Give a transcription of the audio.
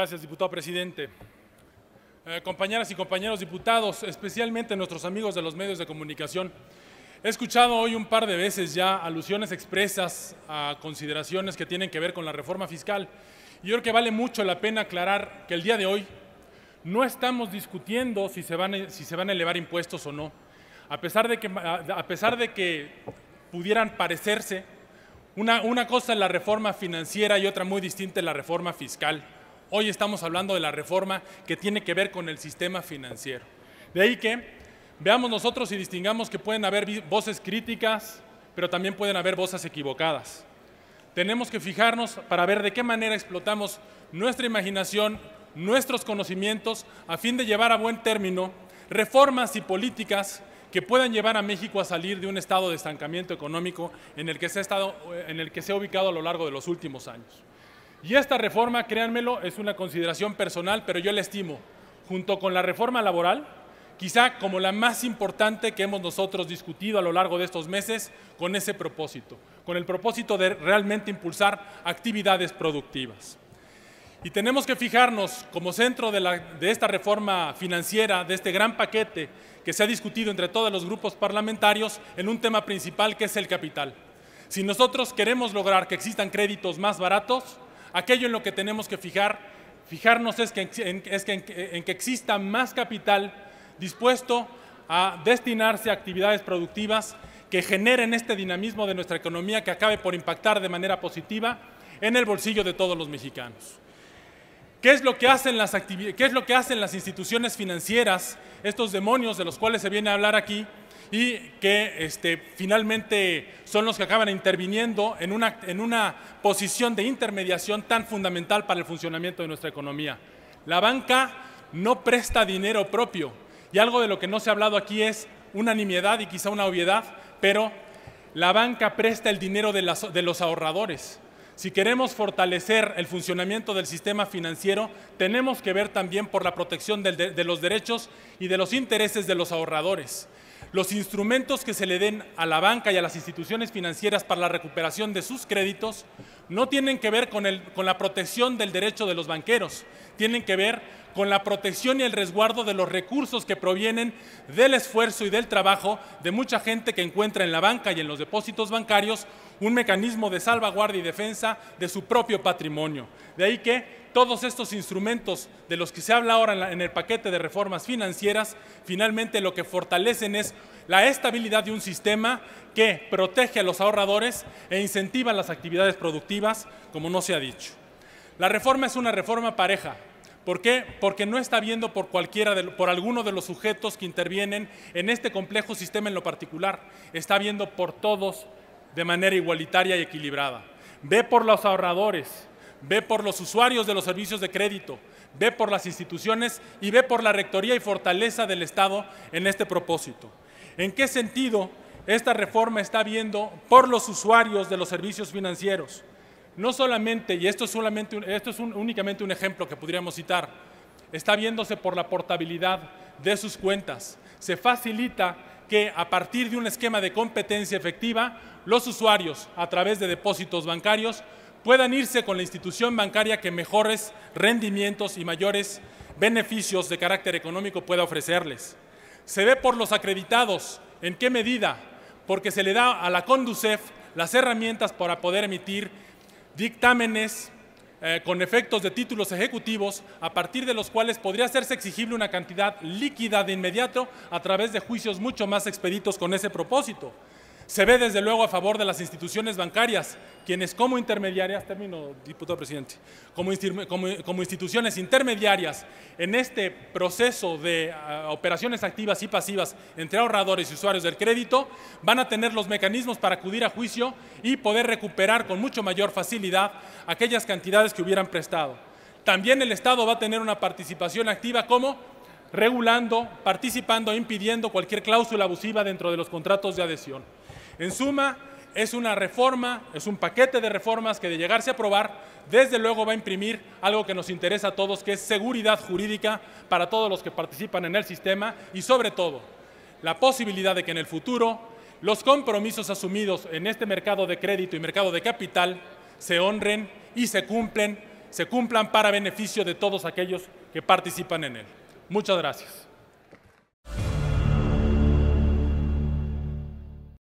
gracias, diputado presidente. Eh, compañeras y compañeros diputados, especialmente nuestros amigos de los medios de comunicación, he escuchado hoy un par de veces ya alusiones expresas a consideraciones que tienen que ver con la reforma fiscal. Y yo creo que vale mucho la pena aclarar que el día de hoy no estamos discutiendo si se van a, si se van a elevar impuestos o no. A pesar de que, a pesar de que pudieran parecerse, una, una cosa es la reforma financiera y otra muy distinta es la reforma fiscal. Hoy estamos hablando de la reforma que tiene que ver con el sistema financiero. De ahí que veamos nosotros y distingamos que pueden haber voces críticas, pero también pueden haber voces equivocadas. Tenemos que fijarnos para ver de qué manera explotamos nuestra imaginación, nuestros conocimientos, a fin de llevar a buen término reformas y políticas que puedan llevar a México a salir de un estado de estancamiento económico en el que se ha, estado, en el que se ha ubicado a lo largo de los últimos años. Y esta reforma, créanmelo, es una consideración personal, pero yo la estimo, junto con la reforma laboral, quizá como la más importante que hemos nosotros discutido a lo largo de estos meses con ese propósito, con el propósito de realmente impulsar actividades productivas. Y tenemos que fijarnos como centro de, esta reforma financiera, de este gran paquete que se ha discutido entre todos los grupos parlamentarios, en un tema principal que es el capital. Si nosotros queremos lograr que existan créditos más baratos, Aquello en lo que tenemos que fijar, fijarnos es que, en, que, exista más capital dispuesto a destinarse a actividades productivas que generen este dinamismo de nuestra economía que acabe por impactar de manera positiva en el bolsillo de todos los mexicanos. ¿Qué es lo que hacen las instituciones financieras, estos demonios de los cuales se viene a hablar aquí, y que este, finalmente son los que acaban interviniendo en una, posición de intermediación tan fundamental para el funcionamiento de nuestra economía. La banca no presta dinero propio y algo de lo que no se ha hablado aquí es una nimiedad y quizá una obviedad, pero la banca presta el dinero de, los ahorradores. Si queremos fortalecer el funcionamiento del sistema financiero, tenemos que ver también por la protección de los derechos y de los intereses de los ahorradores los instrumentos que se le den a la banca y a las instituciones financieras para la recuperación de sus créditos no tienen que ver con, el, con la protección del derecho de los banqueros, tienen que ver con la protección y el resguardo de los recursos que provienen del esfuerzo y del trabajo de mucha gente que encuentra en la banca y en los depósitos bancarios un mecanismo de salvaguardia y defensa de su propio patrimonio. De ahí que todos estos instrumentos de los que se habla ahora en el paquete de reformas financieras, finalmente lo que fortalecen es la estabilidad de un sistema que protege a los ahorradores e incentiva las actividades productivas como no se ha dicho. La reforma es una reforma pareja. ¿Por qué? Porque no está viendo por cualquiera, por alguno de los sujetos que intervienen en este complejo sistema en lo particular. Está viendo por todos de manera igualitaria y equilibrada. Ve por los ahorradores, ve por los usuarios de los servicios de crédito, ve por las instituciones y ve por la rectoría y fortaleza del Estado en este propósito. ¿En qué sentido esta reforma está viendo por los usuarios de los servicios financieros? No solamente, y esto es, solamente, esto es únicamente un ejemplo que podríamos citar, está viéndose por la portabilidad de sus cuentas. Se facilita que a partir de un esquema de competencia efectiva, los usuarios, a través de depósitos bancarios, puedan irse con la institución bancaria que mejores rendimientos y mayores beneficios de carácter económico pueda ofrecerles. Se ve por los acreditados en qué medida, porque se le da a la CONDUCEF las herramientas para poder emitir dictámenes eh, con efectos de títulos ejecutivos, a partir de los cuales podría hacerse exigible una cantidad líquida de inmediato a través de juicios mucho más expeditos con ese propósito. Se ve desde luego a favor de las instituciones bancarias, quienes como intermediarias, termino, diputado presidente, como, instituciones intermediarias en este proceso de ah, operaciones activas y pasivas entre ahorradores y usuarios del crédito, van a tener los mecanismos para acudir a juicio y poder recuperar con mucho mayor facilidad aquellas cantidades que hubieran prestado. También el Estado va a tener una participación activa como regulando, participando, e impidiendo cualquier cláusula abusiva dentro de los contratos de adhesión. En suma, es una reforma, es un paquete de reformas que de llegarse a aprobar, desde luego va a imprimir algo que nos interesa a todos, que es seguridad jurídica para todos los que participan en el sistema y sobre todo la posibilidad de que en el futuro los compromisos asumidos en este mercado de crédito y mercado de capital se honren y se cumplen, se cumplan para beneficio de todos aquellos que participan en él. Muchas gracias.